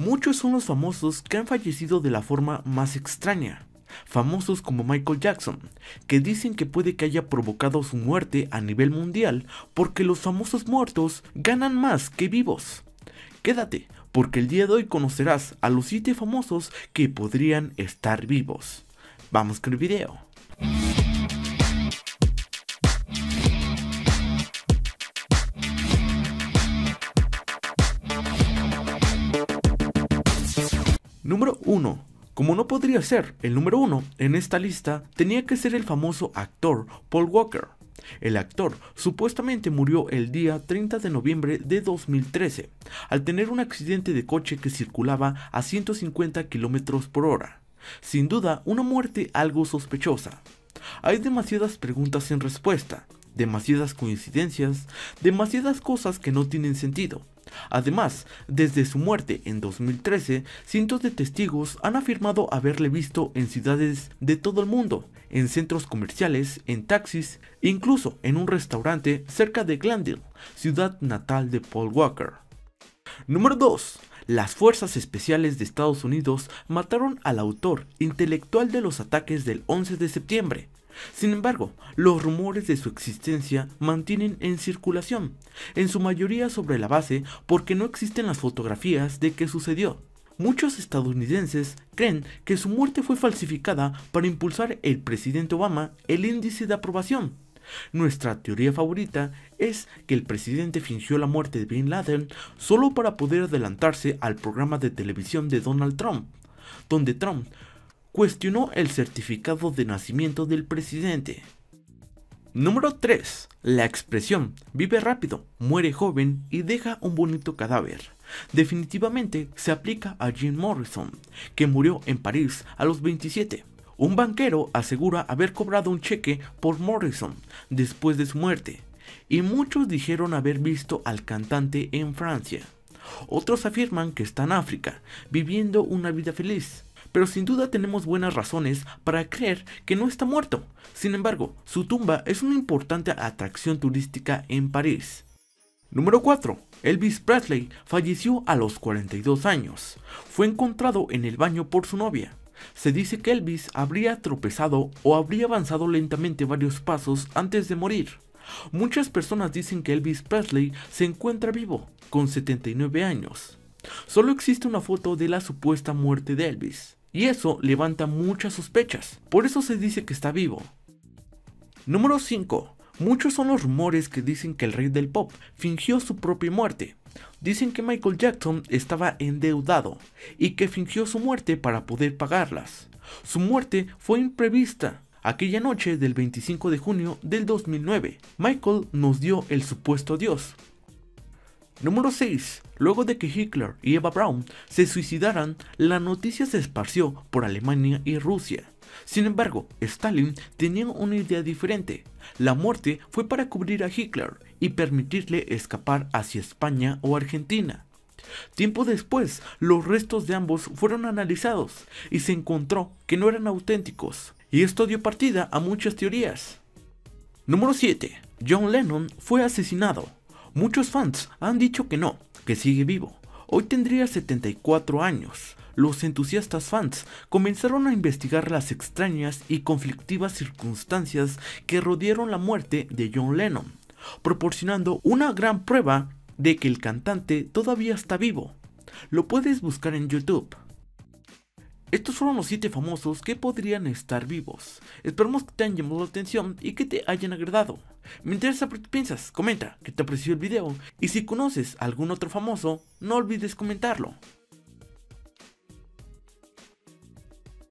Muchos son los famosos que han fallecido de la forma más extraña. Famosos como Michael Jackson, que dicen que puede que haya provocado su muerte a nivel mundial porque los famosos muertos ganan más que vivos. Quédate, porque el día de hoy conocerás a los 7 famosos que podrían estar vivos. Vamos con el video. número 1. Como no podría ser el número 1 en esta lista, tenía que ser el famoso actor Paul Walker. El actor supuestamente murió el día 30 de noviembre de 2013 al tener un accidente de coche que circulaba a 150 km por hora. Sin duda, una muerte algo sospechosa. Hay demasiadas preguntas sin respuesta, demasiadas coincidencias, demasiadas cosas que no tienen sentido, Además, desde su muerte en 2013, cientos de testigos han afirmado haberle visto en ciudades de todo el mundo, en centros comerciales, en taxis, incluso en un restaurante cerca de Glendale, ciudad natal de Paul Walker. Número 2. Las fuerzas especiales de Estados Unidos mataron al autor intelectual de los ataques del 11 de septiembre, sin embargo, los rumores de su existencia mantienen en circulación, en su mayoría sobre la base porque no existen las fotografías de qué sucedió. Muchos estadounidenses creen que su muerte fue falsificada para impulsar el presidente Obama el índice de aprobación. Nuestra teoría favorita es que el presidente fingió la muerte de Bin Laden solo para poder adelantarse al programa de televisión de Donald Trump, donde Trump cuestionó el certificado de nacimiento del presidente. Número 3. La expresión vive rápido, muere joven y deja un bonito cadáver. Definitivamente se aplica a Jim Morrison, que murió en París a los 27. Un banquero asegura haber cobrado un cheque por Morrison después de su muerte, y muchos dijeron haber visto al cantante en Francia. Otros afirman que está en África, viviendo una vida feliz, pero sin duda tenemos buenas razones para creer que no está muerto. Sin embargo, su tumba es una importante atracción turística en París. Número 4. Elvis Presley falleció a los 42 años. Fue encontrado en el baño por su novia. Se dice que Elvis habría tropezado o habría avanzado lentamente varios pasos antes de morir. Muchas personas dicen que Elvis Presley se encuentra vivo, con 79 años. Solo existe una foto de la supuesta muerte de Elvis y eso levanta muchas sospechas. Por eso se dice que está vivo. Número 5. Muchos son los rumores que dicen que el rey del pop fingió su propia muerte. Dicen que Michael Jackson estaba endeudado y que fingió su muerte para poder pagarlas. Su muerte fue imprevista. Aquella noche del 25 de junio del 2009, Michael nos dio el supuesto adiós, Número 6. Luego de que Hitler y Eva Braun se suicidaran, la noticia se esparció por Alemania y Rusia. Sin embargo, Stalin tenía una idea diferente. La muerte fue para cubrir a Hitler y permitirle escapar hacia España o Argentina. Tiempo después, los restos de ambos fueron analizados y se encontró que no eran auténticos, y esto dio partida a muchas teorías. Número 7. John Lennon fue asesinado Muchos fans han dicho que no, que sigue vivo. Hoy tendría 74 años. Los entusiastas fans comenzaron a investigar las extrañas y conflictivas circunstancias que rodearon la muerte de John Lennon, proporcionando una gran prueba de que el cantante todavía está vivo. Lo puedes buscar en YouTube. Estos fueron los 7 famosos que podrían estar vivos. Esperamos que te hayan llamado la atención y que te hayan agradado. Me interesa qué piensas, comenta que te apreció el video y si conoces algún otro famoso, no olvides comentarlo.